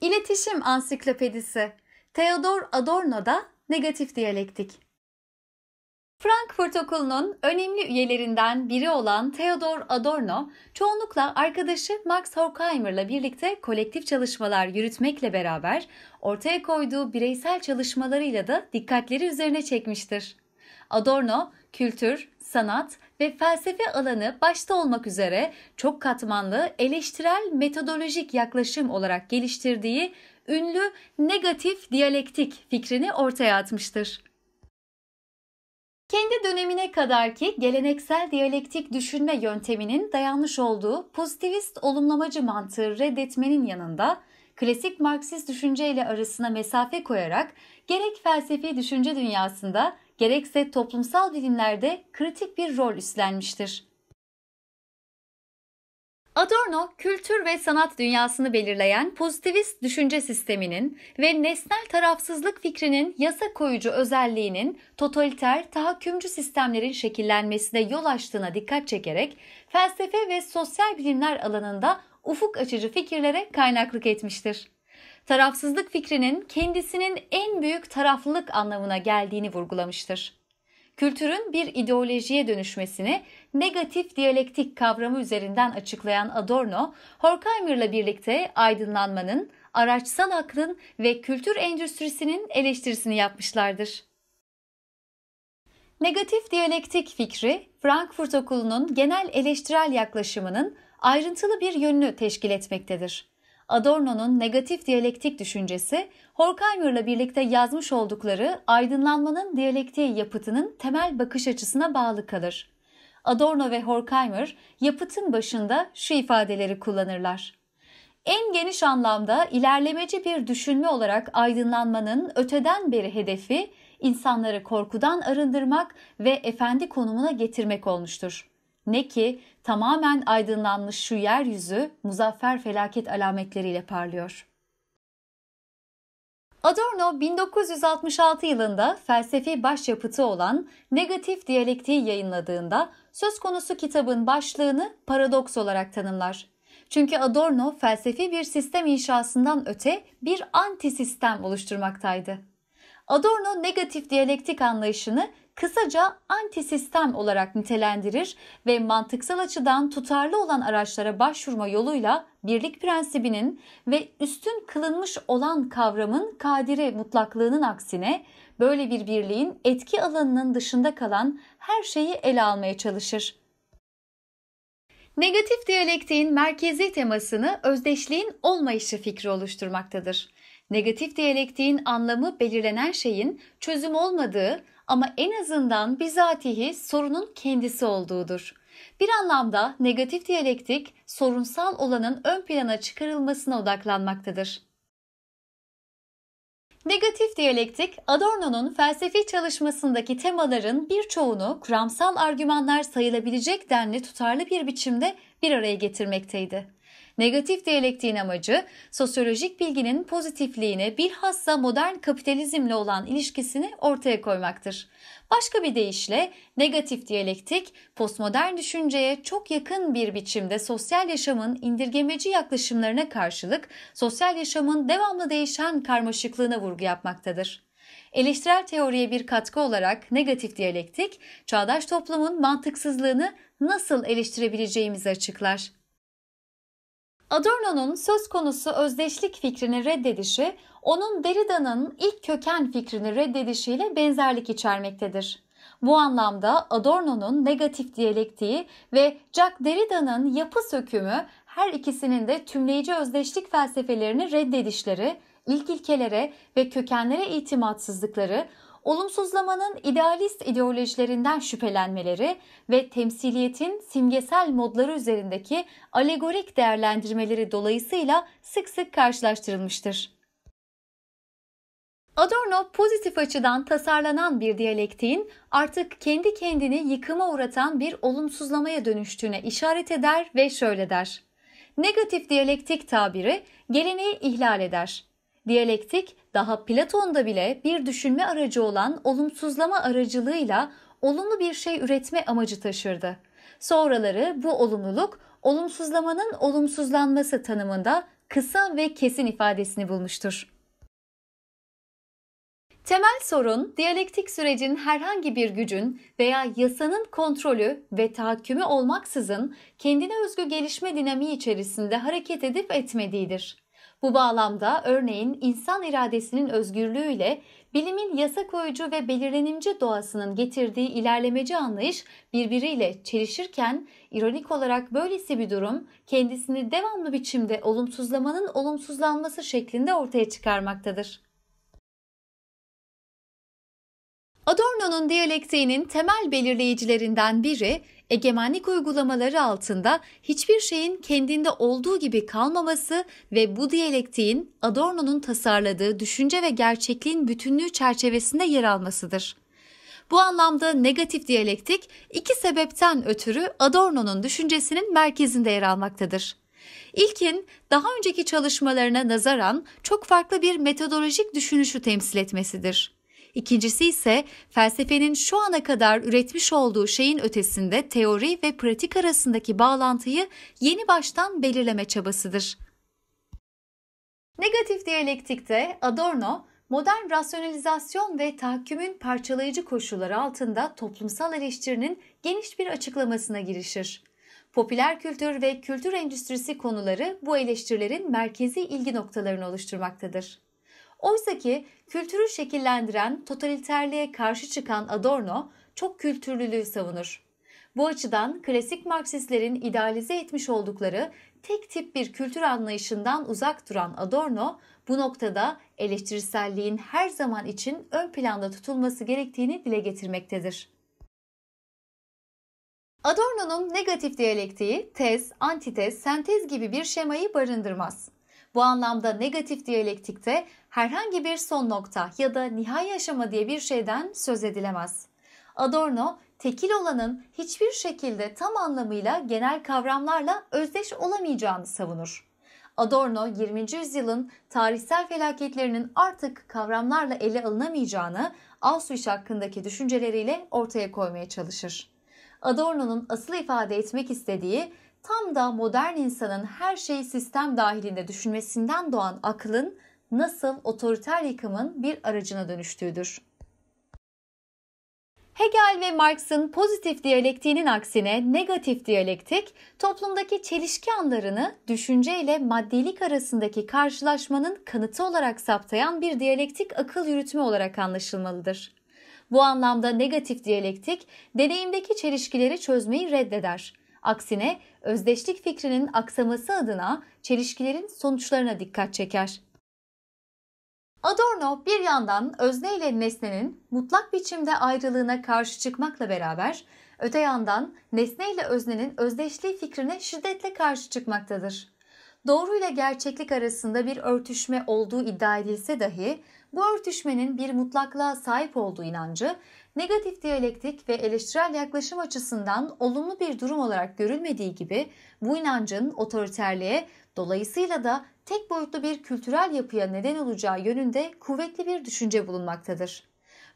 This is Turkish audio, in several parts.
İletişim Ansiklopedisi Theodor Adorno'da Negatif Diyalektik Frankfurt Okulu'nun önemli üyelerinden biri olan Theodor Adorno, çoğunlukla arkadaşı Max Horkheimer'la birlikte kolektif çalışmalar yürütmekle beraber ortaya koyduğu bireysel çalışmalarıyla da dikkatleri üzerine çekmiştir. Adorno, kültür, sanat ve felsefe alanı başta olmak üzere çok katmanlı eleştirel metodolojik yaklaşım olarak geliştirdiği ünlü negatif diyalektik fikrini ortaya atmıştır. Kendi dönemine kadarki geleneksel diyalektik düşünme yönteminin dayanmış olduğu pozitivist olumlamacı mantığı reddetmenin yanında klasik Marksist düşünceyle arasına mesafe koyarak gerek felsefi düşünce dünyasında gerekse toplumsal bilimlerde kritik bir rol üstlenmiştir. Adorno, kültür ve sanat dünyasını belirleyen pozitivist düşünce sisteminin ve nesnel tarafsızlık fikrinin yasa koyucu özelliğinin totaliter, tahakkümcü sistemlerin şekillenmesine yol açtığına dikkat çekerek felsefe ve sosyal bilimler alanında ufuk açıcı fikirlere kaynaklık etmiştir tarafsızlık fikrinin kendisinin en büyük taraflılık anlamına geldiğini vurgulamıştır. Kültürün bir ideolojiye dönüşmesini negatif diyalektik kavramı üzerinden açıklayan Adorno, Horkheimer'la birlikte aydınlanmanın, araçsal aklın ve kültür endüstrisinin eleştirisini yapmışlardır. Negatif diyalektik fikri, Frankfurt Okulu'nun genel eleştirel yaklaşımının ayrıntılı bir yönünü teşkil etmektedir. Adorno'nun negatif diyalektik düşüncesi, Horkheimer'la birlikte yazmış oldukları aydınlanmanın diyalektiği yapıtının temel bakış açısına bağlı kalır. Adorno ve Horkheimer yapıtın başında şu ifadeleri kullanırlar. En geniş anlamda ilerlemeci bir düşünme olarak aydınlanmanın öteden beri hedefi insanları korkudan arındırmak ve efendi konumuna getirmek olmuştur. Ne ki tamamen aydınlanmış şu yeryüzü muzaffer felaket alametleriyle parlıyor. Adorno 1966 yılında felsefi başyapıtı olan Negatif Diyalektiği yayınladığında söz konusu kitabın başlığını paradoks olarak tanımlar. Çünkü Adorno felsefi bir sistem inşasından öte bir antisistem oluşturmaktaydı. Adorno negatif diyalektik anlayışını kısaca antisistem olarak nitelendirir ve mantıksal açıdan tutarlı olan araçlara başvurma yoluyla birlik prensibinin ve üstün kılınmış olan kavramın kadire mutlaklığının aksine böyle bir birliğin etki alanının dışında kalan her şeyi ele almaya çalışır. Negatif diyalektiğin merkezi temasını özdeşliğin olmayışı fikri oluşturmaktadır. Negatif diyalektiğin anlamı belirlenen şeyin çözüm olmadığı, ama en azından bizatihi sorunun kendisi olduğudur. Bir anlamda negatif diyalektik sorunsal olanın ön plana çıkarılmasına odaklanmaktadır. Negatif diyalektik, Adorno'nun felsefi çalışmasındaki temaların birçoğunu kuramsal argümanlar sayılabilecek denli tutarlı bir biçimde bir araya getirmekteydi. Negatif diyalektiğin amacı sosyolojik bilginin pozitifliğini bilhassa modern kapitalizmle olan ilişkisini ortaya koymaktır. Başka bir deyişle negatif diyalektik postmodern düşünceye çok yakın bir biçimde sosyal yaşamın indirgemeci yaklaşımlarına karşılık sosyal yaşamın devamlı değişen karmaşıklığına vurgu yapmaktadır. Eleştirel teoriye bir katkı olarak negatif diyalektik, çağdaş toplumun mantıksızlığını nasıl eleştirebileceğimizi açıklar. Adorno'nun söz konusu özdeşlik fikrini reddedişi, onun Derrida'nın ilk köken fikrini reddedişiyle benzerlik içermektedir. Bu anlamda Adorno'nun negatif diyalektiği ve Jack Derrida'nın yapı sökümü her ikisinin de tümleyici özdeşlik felsefelerini reddedişleri, ilk ilkelere ve kökenlere itimatsızlıkları, olumsuzlamanın idealist ideolojilerinden şüphelenmeleri ve temsiliyetin simgesel modları üzerindeki alegorik değerlendirmeleri dolayısıyla sık sık karşılaştırılmıştır. Adorno pozitif açıdan tasarlanan bir diyalektiğin artık kendi kendini yıkıma uğratan bir olumsuzlamaya dönüştüğüne işaret eder ve şöyle der. Negatif diyalektik tabiri geleneği ihlal eder. Diyalektik daha Platon'da bile bir düşünme aracı olan olumsuzlama aracılığıyla olumlu bir şey üretme amacı taşırdı. Sonraları bu olumluluk olumsuzlamanın olumsuzlanması tanımında kısa ve kesin ifadesini bulmuştur. Temel sorun diyalektik sürecin herhangi bir gücün veya yasanın kontrolü ve tahakkümü olmaksızın kendine özgü gelişme dinamiği içerisinde hareket edip etmediğidir. Bu bağlamda örneğin insan iradesinin özgürlüğüyle bilimin yasa koyucu ve belirlenimci doğasının getirdiği ilerlemeci anlayış birbiriyle çelişirken ironik olarak böylesi bir durum kendisini devamlı biçimde olumsuzlamanın olumsuzlanması şeklinde ortaya çıkarmaktadır. Adorno'nun diyalektiğinin temel belirleyicilerinden biri egemenlik uygulamaları altında hiçbir şeyin kendinde olduğu gibi kalmaması ve bu diyalektiğin Adorno'nun tasarladığı düşünce ve gerçekliğin bütünlüğü çerçevesinde yer almasıdır. Bu anlamda negatif diyalektik iki sebepten ötürü Adorno'nun düşüncesinin merkezinde yer almaktadır. İlkin daha önceki çalışmalarına nazaran çok farklı bir metodolojik düşünüşü temsil etmesidir. İkincisi ise felsefenin şu ana kadar üretmiş olduğu şeyin ötesinde teori ve pratik arasındaki bağlantıyı yeni baştan belirleme çabasıdır. Negatif diyalektikte Adorno, modern rasyonalizasyon ve tahakkümün parçalayıcı koşulları altında toplumsal eleştirinin geniş bir açıklamasına girişir. Popüler kültür ve kültür endüstrisi konuları bu eleştirilerin merkezi ilgi noktalarını oluşturmaktadır. Oysa ki kültürü şekillendiren totaliterliğe karşı çıkan Adorno çok kültürlülüğü savunur. Bu açıdan klasik Marksistlerin idealize etmiş oldukları tek tip bir kültür anlayışından uzak duran Adorno bu noktada eleştirselliğin her zaman için ön planda tutulması gerektiğini dile getirmektedir. Adorno'nun negatif diyalektiği tez, antitez, sentez gibi bir şemayı barındırmaz. Bu anlamda negatif diyalektikte herhangi bir son nokta ya da nihai aşama diye bir şeyden söz edilemez. Adorno, tekil olanın hiçbir şekilde tam anlamıyla genel kavramlarla özdeş olamayacağını savunur. Adorno 20. yüzyılın tarihsel felaketlerinin artık kavramlarla ele alınamayacağını Auschwitz hakkındaki düşünceleriyle ortaya koymaya çalışır. Adorno'nun asıl ifade etmek istediği tam da modern insanın her şeyi sistem dahilinde düşünmesinden doğan akılın nasıl otoriter yıkımın bir aracına dönüştüğüdür. Hegel ve Marx'ın pozitif diyalektiğinin aksine negatif diyalektik, toplumdaki çelişki anlarını düşünce ile maddelik arasındaki karşılaşmanın kanıtı olarak saptayan bir diyalektik akıl yürütme olarak anlaşılmalıdır. Bu anlamda negatif diyalektik, deneyimdeki çelişkileri çözmeyi reddeder Aksine özdeşlik fikrinin aksaması adına çelişkilerin sonuçlarına dikkat çeker. Adorno bir yandan özne ile nesnenin mutlak biçimde ayrılığına karşı çıkmakla beraber öte yandan nesne ile öznenin özdeşliği fikrine şiddetle karşı çıkmaktadır. Doğru ile gerçeklik arasında bir örtüşme olduğu iddia edilse dahi bu örtüşmenin bir mutlaklığa sahip olduğu inancı negatif diyalektik ve eleştirel yaklaşım açısından olumlu bir durum olarak görülmediği gibi bu inancın otoriterliğe dolayısıyla da tek boyutlu bir kültürel yapıya neden olacağı yönünde kuvvetli bir düşünce bulunmaktadır.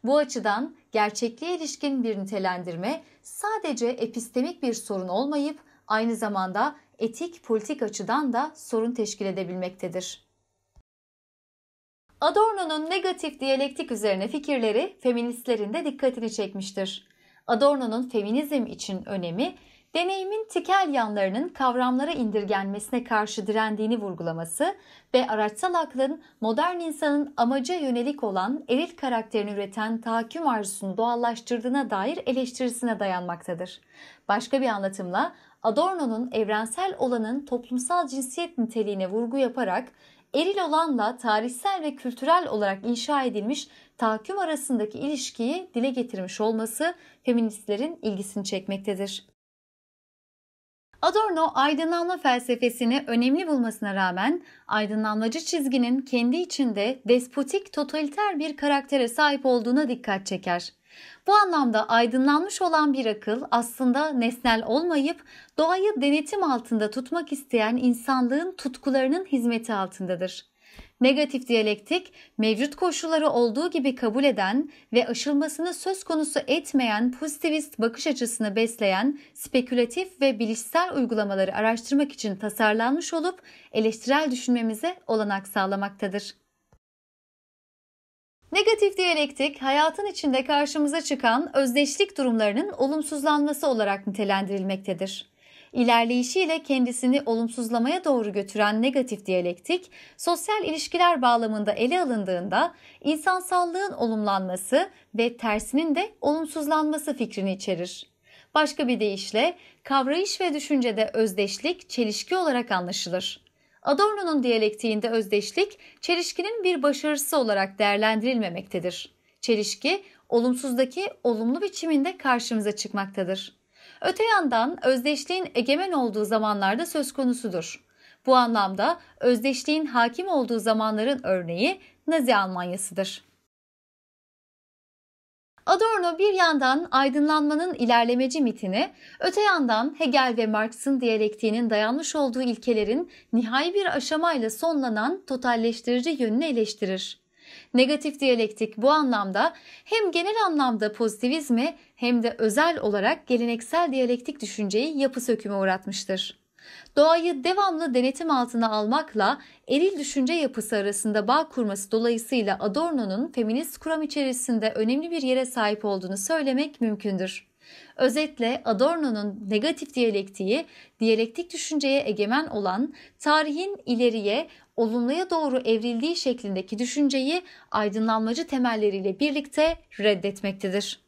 Bu açıdan gerçekliğe ilişkin bir nitelendirme sadece epistemik bir sorun olmayıp aynı zamanda etik politik açıdan da sorun teşkil edebilmektedir. Adorno'nun negatif diyalektik üzerine fikirleri feministlerin de dikkatini çekmiştir. Adorno'nun feminizm için önemi, deneyimin tikel yanlarının kavramlara indirgenmesine karşı direndiğini vurgulaması ve araçsal aklın modern insanın amaca yönelik olan eril karakterini üreten tahakküm arzusunu doğallaştırdığına dair eleştirisine dayanmaktadır. Başka bir anlatımla Adorno'nun evrensel olanın toplumsal cinsiyet niteliğine vurgu yaparak eril olanla tarihsel ve kültürel olarak inşa edilmiş tahakküm arasındaki ilişkiyi dile getirmiş olması feministlerin ilgisini çekmektedir. Adorno aydınlanma felsefesini önemli bulmasına rağmen aydınlanmacı çizginin kendi içinde despotik totaliter bir karaktere sahip olduğuna dikkat çeker. Bu anlamda aydınlanmış olan bir akıl aslında nesnel olmayıp doğayı denetim altında tutmak isteyen insanlığın tutkularının hizmeti altındadır. Negatif diyalektik, mevcut koşulları olduğu gibi kabul eden ve aşılmasını söz konusu etmeyen pozitivist bakış açısını besleyen spekülatif ve bilişsel uygulamaları araştırmak için tasarlanmış olup eleştirel düşünmemize olanak sağlamaktadır. Negatif diyalektik hayatın içinde karşımıza çıkan özdeşlik durumlarının olumsuzlanması olarak nitelendirilmektedir. İlerleyişiyle kendisini olumsuzlamaya doğru götüren negatif diyalektik, sosyal ilişkiler bağlamında ele alındığında insansallığın olumlanması ve tersinin de olumsuzlanması fikrini içerir. Başka bir deyişle kavrayış ve düşüncede özdeşlik çelişki olarak anlaşılır. Adorno'nun diyalektiğinde özdeşlik çelişkinin bir başarısı olarak değerlendirilmemektedir. Çelişki olumsuzdaki olumlu biçiminde karşımıza çıkmaktadır. Öte yandan özdeşliğin egemen olduğu zamanlarda söz konusudur. Bu anlamda özdeşliğin hakim olduğu zamanların örneği Nazi Almanyasıdır. Adorno bir yandan aydınlanmanın ilerlemeci mitini, öte yandan Hegel ve Marx'ın diyalektiğinin dayanmış olduğu ilkelerin nihai bir aşamayla sonlanan totalleştirici yönünü eleştirir. Negatif diyalektik bu anlamda hem genel anlamda pozitivizmi hem de özel olarak geleneksel diyalektik düşünceyi yapı söküme uğratmıştır. Doğayı devamlı denetim altına almakla eril düşünce yapısı arasında bağ kurması dolayısıyla Adorno'nun feminist kuram içerisinde önemli bir yere sahip olduğunu söylemek mümkündür. Özetle Adorno'nun negatif diyalektiği, diyalektik düşünceye egemen olan, tarihin ileriye, olumluya doğru evrildiği şeklindeki düşünceyi aydınlanmacı temelleriyle birlikte reddetmektedir.